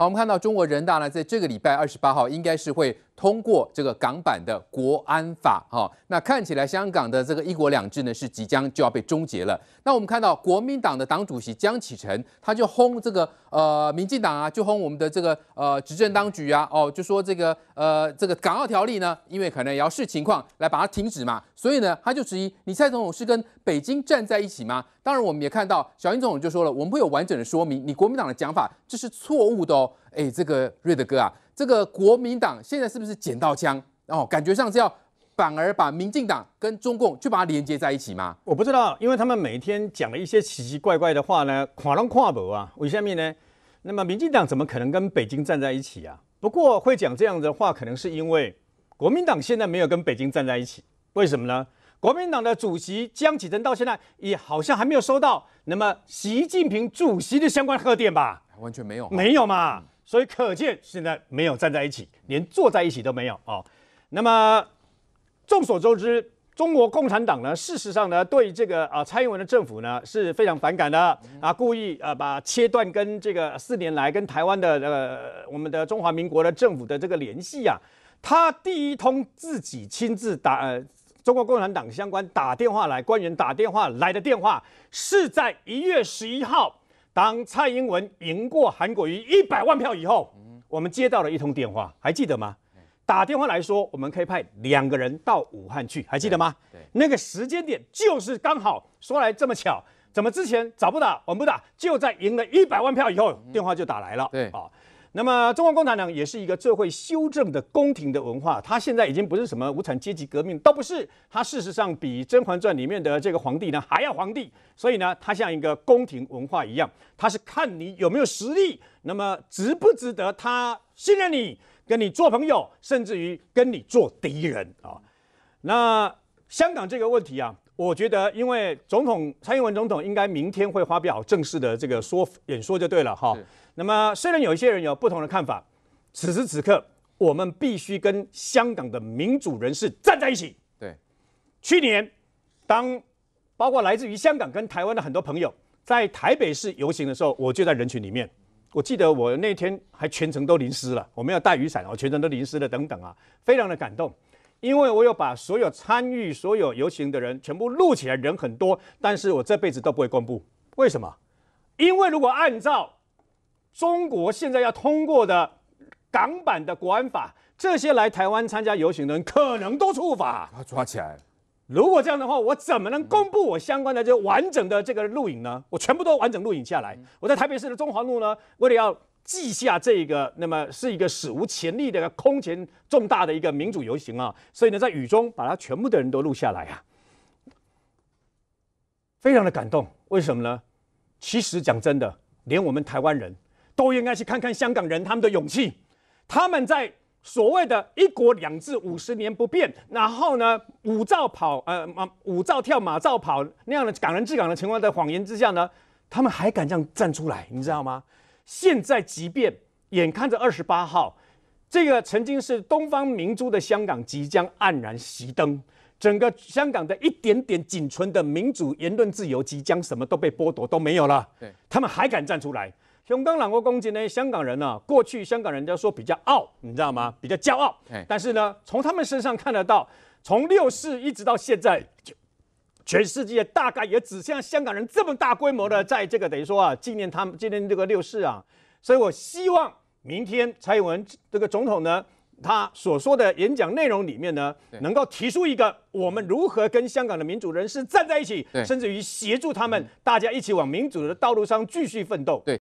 好，我们看到中国人大呢，在这个礼拜二十八号，应该是会。通过这个港版的国安法哈，那看起来香港的这个一国两制呢是即将就要被终结了。那我们看到国民党的党主席江启臣，他就轰这个呃民进党啊，就轰我们的这个呃执政当局啊，哦，就说这个呃这个港澳条例呢，因为可能也要视情况来把它停止嘛，所以呢他就质疑你蔡总统是跟北京站在一起吗？当然我们也看到小英总统就说了，我们会有完整的说明，你国民党的讲法这是错误的哦。哎，这个瑞德哥啊，这个国民党现在是不是捡到枪哦？感觉上是要反而把民进党跟中共去把它连接在一起吗？我不知道，因为他们每天讲的一些奇奇怪怪的话呢，跨龙跨虎啊。我下面呢，那么民进党怎么可能跟北京站在一起啊？不过会讲这样的话，可能是因为国民党现在没有跟北京站在一起。为什么呢？国民党的主席江启臣到现在也好像还没有收到那么习近平主席的相关贺电吧？完全没有，没有嘛。所以可见，现在没有站在一起，连坐在一起都没有啊。那么，众所周知，中国共产党呢，事实上呢，对这个啊蔡英文的政府呢是非常反感的啊，故意啊把切断跟这个四年来跟台湾的呃我们的中华民国的政府的这个联系啊。他第一通自己亲自打呃中国共产党相关打电话来，官员打电话来的电话是在一月十一号。当蔡英文赢过韩国瑜一百万票以后，我们接到了一通电话，还记得吗？打电话来说，我们可以派两个人到武汉去，还记得吗？那个时间点就是刚好。说来这么巧，怎么之前早不打，晚不打，就在赢了一百万票以后，电话就打来了。对啊。那么，中国共产党也是一个社会修正的宫廷的文化。它现在已经不是什么无产阶级革命，倒不是它，事实上比《甄嬛传》里面的这个皇帝呢还要皇帝。所以呢，它像一个宫廷文化一样，它是看你有没有实力，那么值不值得他信任你、跟你做朋友，甚至于跟你做敌人啊。那香港这个问题啊。我觉得，因为总统蔡英文总统应该明天会发表正式的这个说演说就对了哈。那么，虽然有一些人有不同的看法，此时此刻我们必须跟香港的民主人士站在一起。对，去年当包括来自于香港跟台湾的很多朋友在台北市游行的时候，我就在人群里面。我记得我那天还全程都淋湿了，我没有带雨伞，我全程都淋湿了等等啊，非常的感动。因为我有把所有参与所有游行的人全部录起来，人很多，但是我这辈子都不会公布。为什么？因为如果按照中国现在要通过的港版的国安法，这些来台湾参加游行的人可能都触法，抓起来。如果这样的话，我怎么能公布我相关的这完整的这个录影呢？我全部都完整录影下来，我在台北市的中华路呢，为了要。记下这个，那么是一个史无前例的、空前重大的一个民主游行啊！所以呢，在雨中把他全部的人都录下来啊，非常的感动。为什么呢？其实讲真的，连我们台湾人都应该去看看香港人他们的勇气。他们在所谓的一国两制五十年不变，然后呢，五照跑呃马五照跳马照跑那样的港人治港的情况，在谎言之下呢，他们还敢这样站出来，你知道吗？现在，即便眼看着二十八号，这个曾经是东方明珠的香港即将黯然熄灯，整个香港的一点点仅存的民主、言论自由，即将什么都被剥夺，都没有了。对他们还敢站出来？熊刚朗国攻击呢？香港人呢？过去香港人家说比较傲，你知道吗？比较骄傲。但是呢，从他们身上看得到，从六四一直到现在就。全世界大概也只像香港人这么大规模的在这个等于说啊纪念他们纪念这个六四啊，所以我希望明天蔡英文这个总统呢，他所说的演讲内容里面呢，能够提出一个我们如何跟香港的民主人士站在一起，甚至于协助他们大家一起往民主的道路上继续奋斗。对。